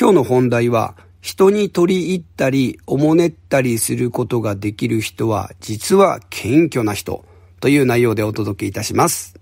今日の本題は、人に取り入ったり、おもねったりすることができる人は、実は謙虚な人という内容でお届けいたします。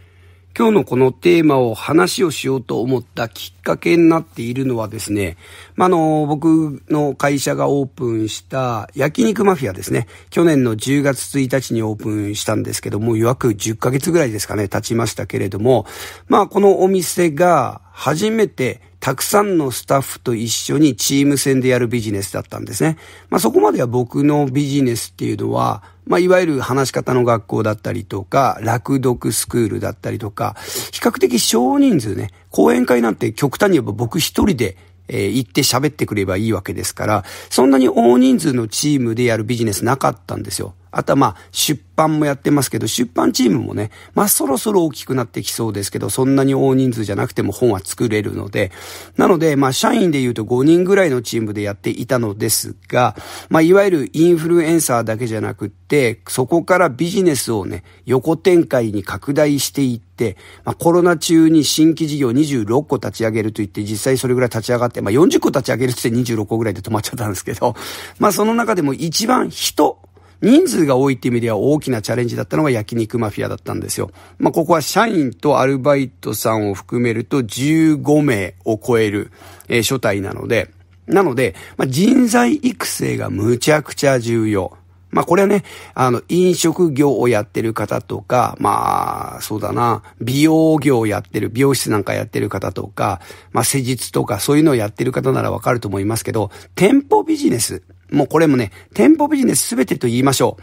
今日のこのテーマを話をしようと思ったきっっかけになっているのはですね、まあ、の、僕の会社がオープンした焼肉マフィアですね。去年の10月1日にオープンしたんですけども、約10ヶ月ぐらいですかね、経ちましたけれども、まあ、このお店が初めてたくさんのスタッフと一緒にチーム戦でやるビジネスだったんですね。まあ、そこまでは僕のビジネスっていうのは、まあ、いわゆる話し方の学校だったりとか、落読スクールだったりとか、比較的少人数ね、講演会なんて極端に言えば僕一人でえ行って喋ってくればいいわけですから、そんなに大人数のチームでやるビジネスなかったんですよ。あとはまあ、出版もやってますけど、出版チームもね、まあそろそろ大きくなってきそうですけど、そんなに大人数じゃなくても本は作れるので、なので、まあ社員で言うと5人ぐらいのチームでやっていたのですが、まあいわゆるインフルエンサーだけじゃなくって、そこからビジネスをね、横展開に拡大していって、まあ、コロナ中に新規事業26個立ち上げると言って、実際それぐらい立ち上がって、まあ、40個立ち上げるって言って26個ぐらいで止まっちゃったんですけど、まあ、その中でも一番人人数が多いって意味では大きなチャレンジだったのが焼肉マフィアだったんですよ。まあ、ここは社員とアルバイトさんを含めると15名を超える、えー、所帯なので、なので、まあ、人材育成がむちゃくちゃ重要。まあこれはね、あの、飲食業をやってる方とか、まあ、そうだな、美容業をやってる、美容室なんかやってる方とか、まあ施術とかそういうのをやってる方ならわかると思いますけど、店舗ビジネス。もうこれもね、店舗ビジネス全てと言いましょう。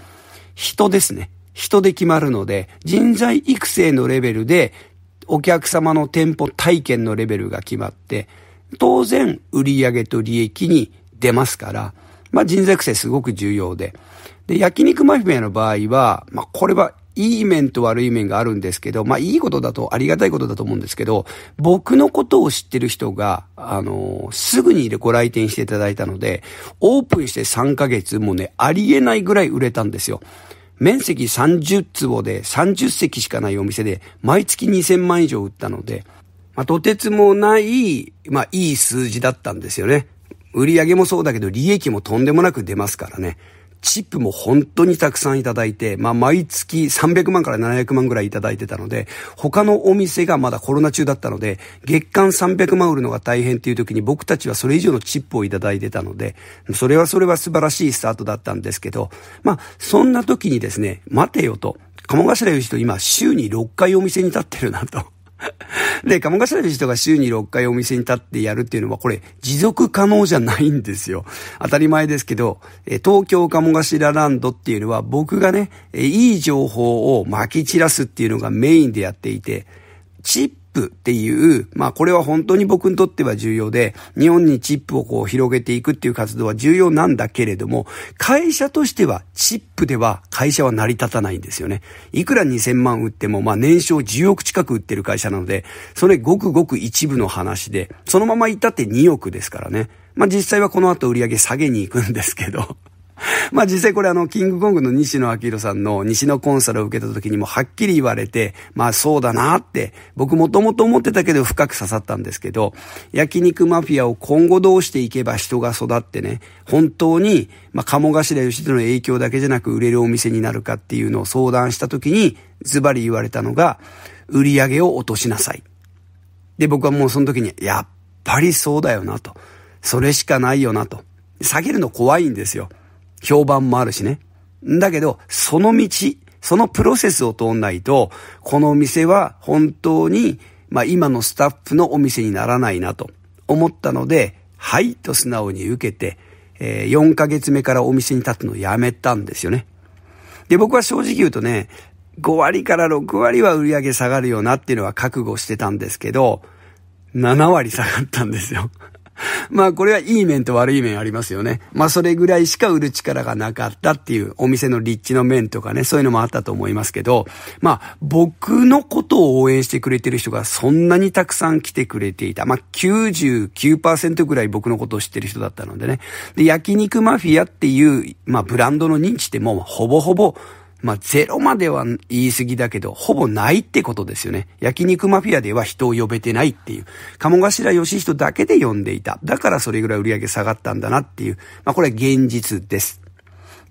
人ですね。人で決まるので、人材育成のレベルで、お客様の店舗体験のレベルが決まって、当然、売上と利益に出ますから、まあ、人材育成すごく重要で。で、焼肉マフィアの場合は、まあ、これはいい面と悪い面があるんですけど、まあいいことだと、ありがたいことだと思うんですけど、僕のことを知ってる人が、あの、すぐにご来店していただいたので、オープンして3ヶ月、もね、ありえないぐらい売れたんですよ。面積30坪で30席しかないお店で、毎月2000万以上売ったので、まあ、とてつもない、まあいい数字だったんですよね。売り上げもそうだけど、利益もとんでもなく出ますからね。チップも本当にたくさんいただいて、まあ、毎月300万から700万ぐらいいただいてたので、他のお店がまだコロナ中だったので、月間300万売るのが大変っていう時に僕たちはそれ以上のチップをいただいてたので、それはそれは素晴らしいスタートだったんですけど、まあ、そんな時にですね、待てよと、鴨頭義人今週に6回お店に立ってるなと。で、鴨頭の人が週に6回お店に立ってやるっていうのは、これ、持続可能じゃないんですよ。当たり前ですけど、え東京鴨頭ランドっていうのは、僕がね、えいい情報を撒き散らすっていうのがメインでやっていて、チップっていう、まあこれは本当に僕にとっては重要で、日本にチップをこう広げていくっていう活動は重要なんだけれども、会社としてはチップでは会社は成り立たないんですよね。いくら2000万売っても、まあ年商10億近く売ってる会社なので、それごくごく一部の話で、そのままいたって2億ですからね。まあ実際はこの後売り上げ下げに行くんですけど。まあ実際これあの、キングコングの西野明宏さんの西野コンサルを受けた時にもはっきり言われて、まあそうだなって、僕もともと思ってたけど深く刺さったんですけど、焼肉マフィアを今後どうしていけば人が育ってね、本当に、まあ鴨頭義人の影響だけじゃなく売れるお店になるかっていうのを相談した時に、ズバリ言われたのが、売り上げを落としなさい。で、僕はもうその時に、やっぱりそうだよなと。それしかないよなと。下げるの怖いんですよ。評判もあるしね。だけど、その道、そのプロセスを通んないと、このお店は本当に、まあ今のスタッフのお店にならないなと思ったので、はいと素直に受けて、えー、4ヶ月目からお店に立つのをやめたんですよね。で、僕は正直言うとね、5割から6割は売り上げ下がるよなっていうのは覚悟してたんですけど、7割下がったんですよ。まあこれはいい面と悪い面ありますよね。まあそれぐらいしか売る力がなかったっていうお店の立地の面とかね、そういうのもあったと思いますけど、まあ僕のことを応援してくれてる人がそんなにたくさん来てくれていた。まあ99%ぐらい僕のことを知ってる人だったのでね。で、焼肉マフィアっていう、まあブランドの認知ってもうほぼほぼまあ、ゼロまでは言い過ぎだけど、ほぼないってことですよね。焼肉マフィアでは人を呼べてないっていう。鴨頭義人だけで呼んでいた。だからそれぐらい売り上げ下がったんだなっていう。まあ、これは現実です。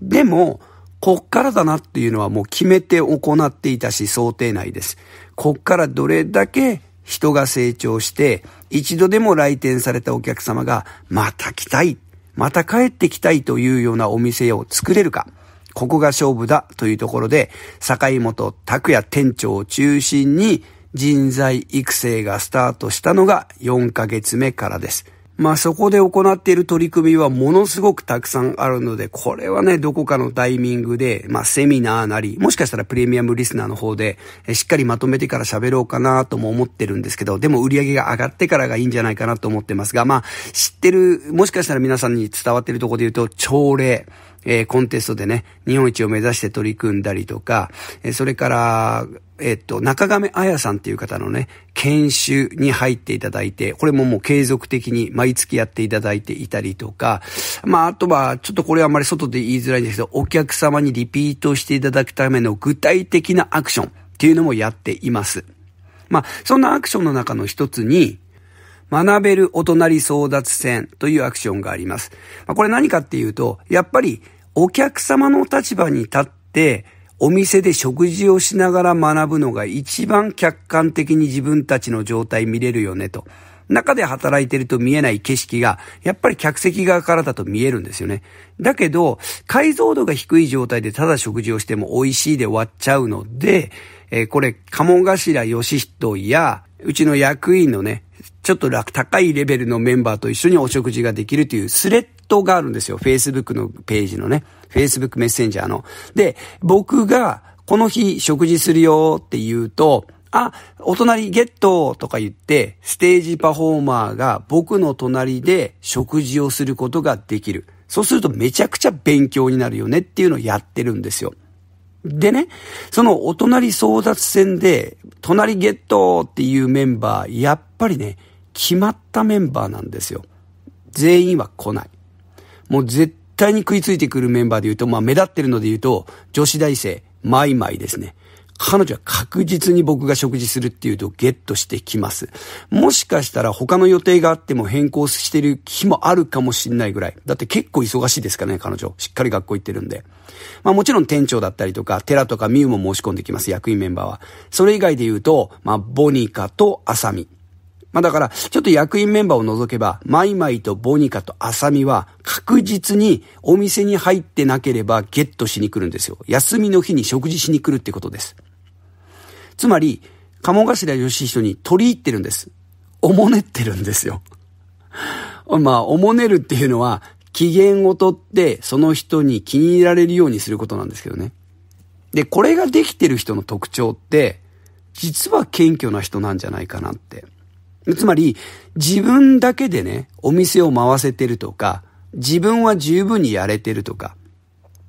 でも、こっからだなっていうのはもう決めて行っていたし想定内です。こっからどれだけ人が成長して、一度でも来店されたお客様が、また来たい、また帰ってきたいというようなお店を作れるか。ここが勝負だというところで、坂本拓也店長を中心に人材育成がスタートしたのが4ヶ月目からです。まあそこで行っている取り組みはものすごくたくさんあるので、これはね、どこかのタイミングで、まあセミナーなり、もしかしたらプレミアムリスナーの方で、しっかりまとめてから喋ろうかなとも思ってるんですけど、でも売り上げが上がってからがいいんじゃないかなと思ってますが、まあ知ってる、もしかしたら皆さんに伝わってるところで言うと、朝礼。えー、コンテストでね、日本一を目指して取り組んだりとか、えー、それから、えっと、中亀彩さんっていう方のね、研修に入っていただいて、これももう継続的に毎月やっていただいていたりとか、まあ、あとは、ちょっとこれはあまり外で言いづらいんですけど、お客様にリピートしていただくための具体的なアクションっていうのもやっています。まあ、そんなアクションの中の一つに、学べるお隣争奪戦というアクションがあります。まあ、これ何かっていうと、やっぱりお客様の立場に立って、お店で食事をしながら学ぶのが一番客観的に自分たちの状態見れるよねと。中で働いてると見えない景色が、やっぱり客席側からだと見えるんですよね。だけど、解像度が低い状態でただ食事をしても美味しいで終わっちゃうので、えー、これ、鴨頭義人や、うちの役員のね、ちょっと楽、高いレベルのメンバーと一緒にお食事ができるというスレッドがあるんですよ。Facebook のページのね。Facebook メッセンジャーの。で、僕がこの日食事するよって言うと、あ、お隣ゲットとか言って、ステージパフォーマーが僕の隣で食事をすることができる。そうするとめちゃくちゃ勉強になるよねっていうのをやってるんですよ。でね、そのお隣争奪戦で、隣ゲットっていうメンバー、やっぱりね、決まったメンバーなんですよ。全員は来ない。もう絶対に食いついてくるメンバーで言うと、まあ目立ってるので言うと、女子大生、マイマイですね。彼女は確実に僕が食事するっていうとゲットしてきます。もしかしたら他の予定があっても変更してる日もあるかもしんないぐらい。だって結構忙しいですかね、彼女。しっかり学校行ってるんで。まあもちろん店長だったりとか、寺とかミウも申し込んできます、役員メンバーは。それ以外で言うと、まあボニカとアサミ。まあだから、ちょっと役員メンバーを除けば、マイマイとボニカとアサミは確実にお店に入ってなければゲットしに来るんですよ。休みの日に食事しに来るってことです。つまり、鴨頭義人に取り入ってるんです。おもねってるんですよ。まあ、おもねるっていうのは、機嫌をとって、その人に気に入られるようにすることなんですけどね。で、これができてる人の特徴って、実は謙虚な人なんじゃないかなって。つまり、自分だけでね、お店を回せてるとか、自分は十分にやれてるとか、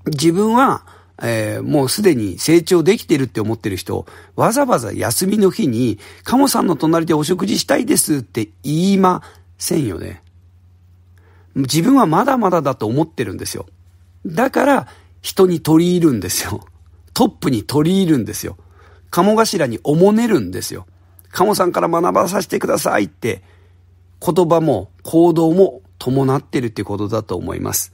自分はえー、もうすでに成長できてるって思ってる人、わざわざ休みの日に、カモさんの隣でお食事したいですって言いませんよね。自分はまだまだだと思ってるんですよ。だから、人に取り入るんですよ。トップに取り入るんですよ。鴨頭におもねるんですよ。鴨さんから学ばさせてくださいって、言葉も行動も伴ってるってことだと思います。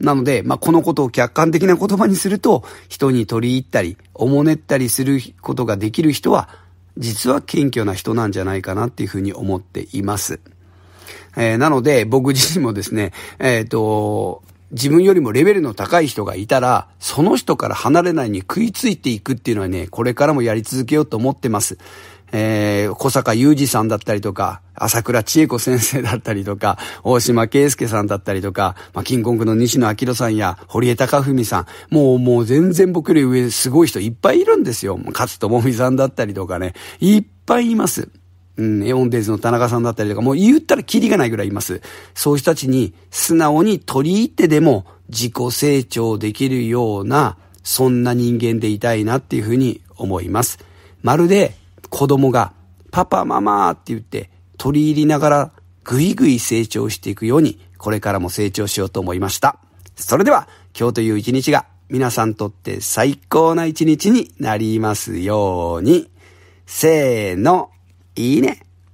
なので、まあ、このことを客観的な言葉にすると、人に取り入ったり、おもねったりすることができる人は、実は謙虚な人なんじゃないかなっていうふうに思っています。えー、なので、僕自身もですね、えっ、ー、と、自分よりもレベルの高い人がいたら、その人から離れないに食いついていくっていうのはね、これからもやり続けようと思ってます。えー、小坂雄二さんだったりとか、朝倉千恵子先生だったりとか、大島啓介さんだったりとか、まあ、キンコングの西野明さんや、堀江貴文さん、もうもう全然僕より上すごい人いっぱいいるんですよ。勝智美さんだったりとかね、いっぱいいます。うん、エオンデイズの田中さんだったりとか、もう言ったらキリがないぐらいいます。そういう人たちに素直に取り入ってでも自己成長できるような、そんな人間でいたいなっていうふうに思います。まるで子供がパパママって言って取り入りながらぐいぐい成長していくようにこれからも成長しようと思いました。それでは今日という一日が皆さんとって最高な一日になりますように。せーの、いいね。